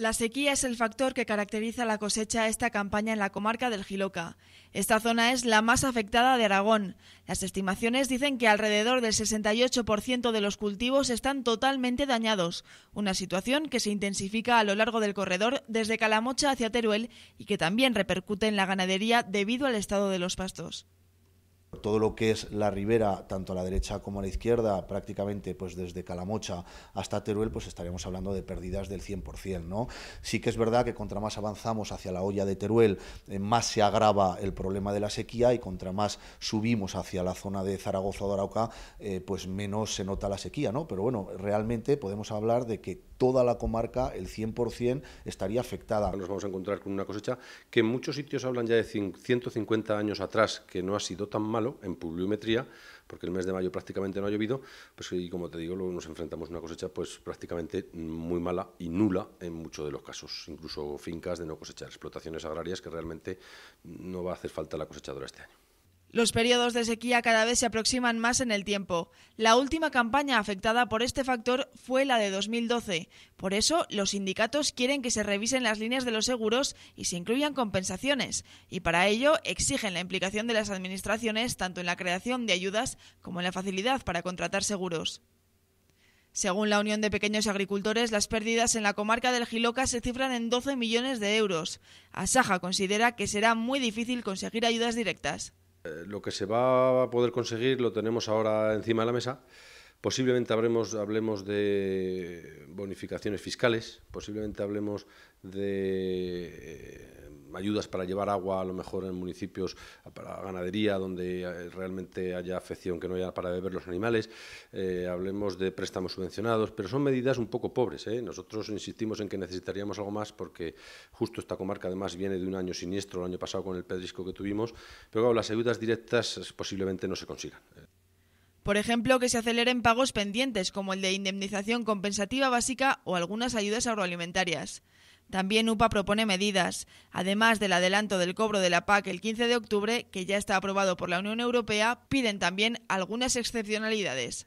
La sequía es el factor que caracteriza la cosecha esta campaña en la comarca del Giloca. Esta zona es la más afectada de Aragón. Las estimaciones dicen que alrededor del 68% de los cultivos están totalmente dañados, una situación que se intensifica a lo largo del corredor desde Calamocha hacia Teruel y que también repercute en la ganadería debido al estado de los pastos todo lo que es la ribera, tanto a la derecha como a la izquierda, prácticamente pues desde Calamocha hasta Teruel, pues estaríamos hablando de pérdidas del 100%. ¿no? Sí que es verdad que contra más avanzamos hacia la olla de Teruel, eh, más se agrava el problema de la sequía y contra más subimos hacia la zona de Zaragoza o Arauca, eh, pues menos se nota la sequía. ¿no? Pero bueno, realmente podemos hablar de que toda la comarca, el 100%, estaría afectada. Nos vamos a encontrar con una cosecha que en muchos sitios hablan ya de 150 años atrás, que no ha sido tan malo en pluviometría, porque el mes de mayo prácticamente no ha llovido, pues y como te digo, nos enfrentamos a una cosecha pues prácticamente muy mala y nula en muchos de los casos, incluso fincas de no cosechar, explotaciones agrarias que realmente no va a hacer falta la cosechadora este año. Los periodos de sequía cada vez se aproximan más en el tiempo. La última campaña afectada por este factor fue la de 2012. Por eso, los sindicatos quieren que se revisen las líneas de los seguros y se incluyan compensaciones. Y para ello, exigen la implicación de las administraciones tanto en la creación de ayudas como en la facilidad para contratar seguros. Según la Unión de Pequeños Agricultores, las pérdidas en la comarca del Giloca se cifran en 12 millones de euros. Asaja considera que será muy difícil conseguir ayudas directas. Eh, lo que se va a poder conseguir lo tenemos ahora encima de la mesa Posiblemente hablemos de bonificaciones fiscales, posiblemente hablemos de eh, ayudas para llevar agua a lo mejor en municipios para ganadería donde realmente haya afección que no haya para beber los animales, eh, hablemos de préstamos subvencionados, pero son medidas un poco pobres. ¿eh? Nosotros insistimos en que necesitaríamos algo más porque justo esta comarca además viene de un año siniestro, el año pasado con el pedrisco que tuvimos, pero claro, las ayudas directas posiblemente no se consigan. Por ejemplo, que se aceleren pagos pendientes como el de indemnización compensativa básica o algunas ayudas agroalimentarias. También UPA propone medidas, además del adelanto del cobro de la PAC el 15 de octubre, que ya está aprobado por la Unión Europea, piden también algunas excepcionalidades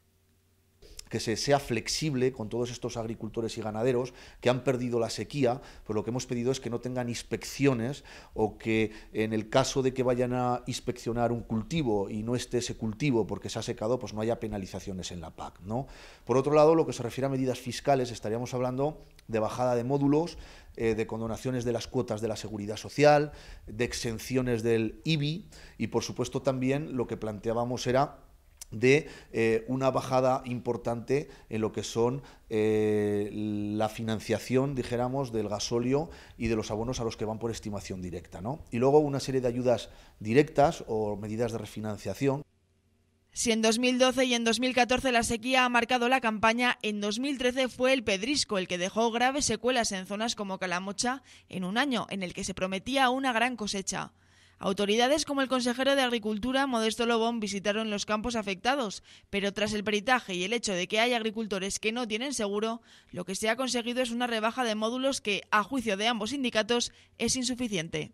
que se sea flexible con todos estos agricultores y ganaderos que han perdido la sequía, pues lo que hemos pedido es que no tengan inspecciones o que en el caso de que vayan a inspeccionar un cultivo y no esté ese cultivo porque se ha secado, pues no haya penalizaciones en la PAC. ¿no? Por otro lado, lo que se refiere a medidas fiscales, estaríamos hablando de bajada de módulos, eh, de condonaciones de las cuotas de la seguridad social, de exenciones del IBI y, por supuesto, también lo que planteábamos era de eh, una bajada importante en lo que son eh, la financiación, dijéramos, del gasolio y de los abonos a los que van por estimación directa. ¿no? Y luego una serie de ayudas directas o medidas de refinanciación. Si en 2012 y en 2014 la sequía ha marcado la campaña, en 2013 fue el pedrisco el que dejó graves secuelas en zonas como Calamocha en un año en el que se prometía una gran cosecha. Autoridades como el consejero de Agricultura, Modesto Lobón, visitaron los campos afectados, pero tras el peritaje y el hecho de que hay agricultores que no tienen seguro, lo que se ha conseguido es una rebaja de módulos que, a juicio de ambos sindicatos, es insuficiente.